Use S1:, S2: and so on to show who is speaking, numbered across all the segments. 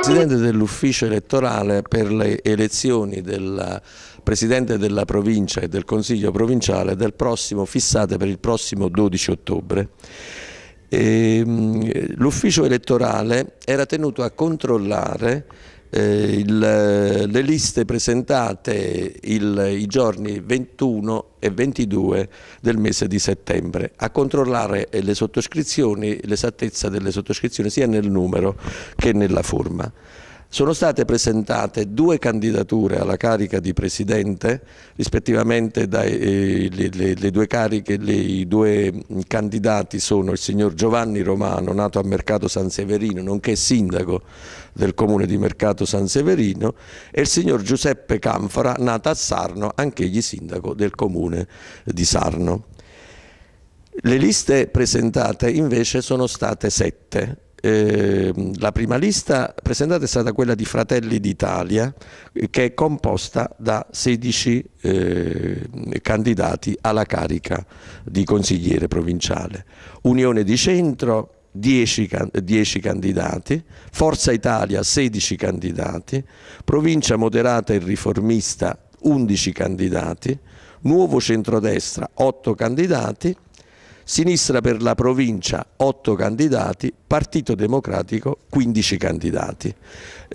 S1: presidente dell'ufficio elettorale per le elezioni del presidente della provincia e del consiglio provinciale del prossimo, fissate per il prossimo 12 ottobre. Ehm, l'ufficio elettorale era tenuto a controllare eh, il, eh, le liste presentate il, i giorni 21 e 22 del mese di settembre, a controllare eh, le sottoscrizioni, l'esattezza delle sottoscrizioni sia nel numero che nella forma. Sono state presentate due candidature alla carica di Presidente, rispettivamente dai, eh, le, le, le due cariche, le, i due candidati sono il signor Giovanni Romano, nato a Mercato San Severino, nonché sindaco del comune di Mercato San Severino, e il signor Giuseppe Canfora, nato a Sarno, anch'egli sindaco del comune di Sarno. Le liste presentate invece sono state sette, Ehm, la prima lista presentata è stata quella di Fratelli d'Italia che è composta da 16 eh, candidati alla carica di consigliere provinciale. Unione di Centro 10, 10, candidati, Forza Italia 16 candidati, Provincia Moderata e Riformista 11 candidati, Nuovo Centrodestra 8 candidati Sinistra per la provincia 8 candidati, Partito Democratico 15 candidati.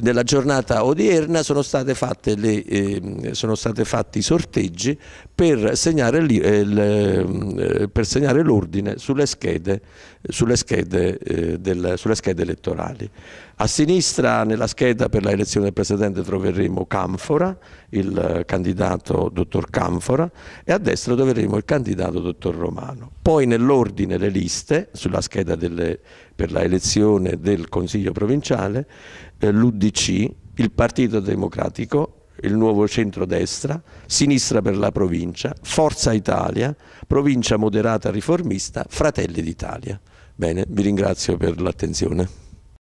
S1: Nella giornata odierna sono, le, eh, sono stati fatti i sorteggi per segnare, eh, l'ordine sulle schede, sulle, schede, eh, del, sulle schede elettorali. A sinistra nella scheda per la elezione del Presidente troveremo Canfora, il candidato dottor Canfora e a destra troveremo il candidato dottor Romano poi nell'ordine le liste, sulla scheda delle, per la elezione del Consiglio provinciale, eh, l'Udc, il Partito Democratico, il nuovo centrodestra, Sinistra per la provincia, Forza Italia, Provincia moderata riformista, Fratelli d'Italia. Bene, vi ringrazio per l'attenzione.